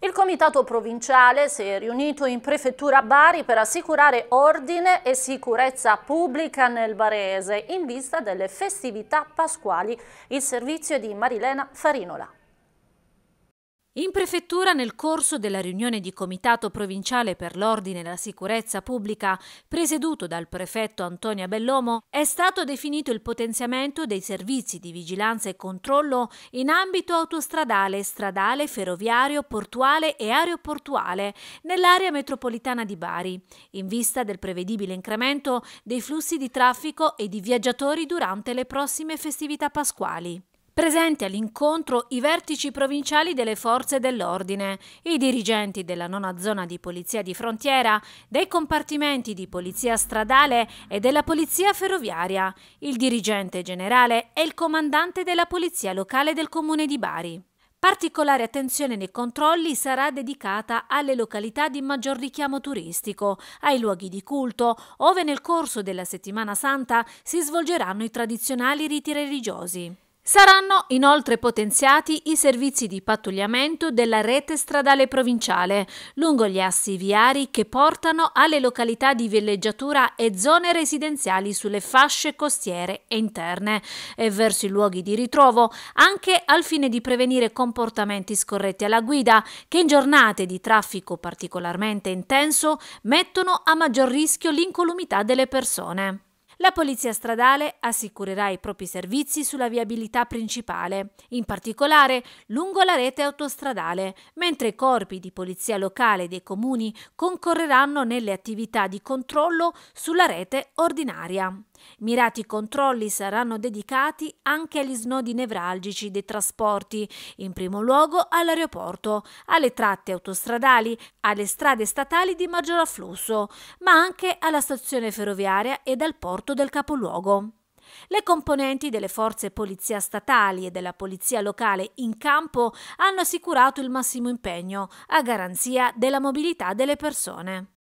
Il comitato provinciale si è riunito in prefettura Bari per assicurare ordine e sicurezza pubblica nel Barese in vista delle festività pasquali. Il servizio è di Marilena Farinola. In prefettura, nel corso della riunione di Comitato Provinciale per l'Ordine e la Sicurezza Pubblica, presieduto dal prefetto Antonio Bellomo, è stato definito il potenziamento dei servizi di vigilanza e controllo in ambito autostradale, stradale, ferroviario, portuale e aeroportuale nell'area metropolitana di Bari, in vista del prevedibile incremento dei flussi di traffico e di viaggiatori durante le prossime festività pasquali presenti all'incontro i vertici provinciali delle forze dell'ordine, i dirigenti della nona zona di polizia di frontiera, dei compartimenti di polizia stradale e della polizia ferroviaria, il dirigente generale e il comandante della polizia locale del comune di Bari. Particolare attenzione nei controlli sarà dedicata alle località di maggior richiamo turistico, ai luoghi di culto, ove nel corso della settimana santa si svolgeranno i tradizionali riti religiosi. Saranno inoltre potenziati i servizi di pattugliamento della rete stradale provinciale lungo gli assi viari che portano alle località di villeggiatura e zone residenziali sulle fasce costiere e interne e verso i luoghi di ritrovo anche al fine di prevenire comportamenti scorretti alla guida che in giornate di traffico particolarmente intenso mettono a maggior rischio l'incolumità delle persone. La polizia stradale assicurerà i propri servizi sulla viabilità principale, in particolare lungo la rete autostradale, mentre i corpi di polizia locale dei comuni concorreranno nelle attività di controllo sulla rete ordinaria. Mirati controlli saranno dedicati anche agli snodi nevralgici dei trasporti, in primo luogo all'aeroporto, alle tratte autostradali, alle strade statali di maggior afflusso, ma anche alla stazione ferroviaria ed al porto porto del capoluogo. Le componenti delle forze polizia statali e della polizia locale in campo hanno assicurato il massimo impegno a garanzia della mobilità delle persone.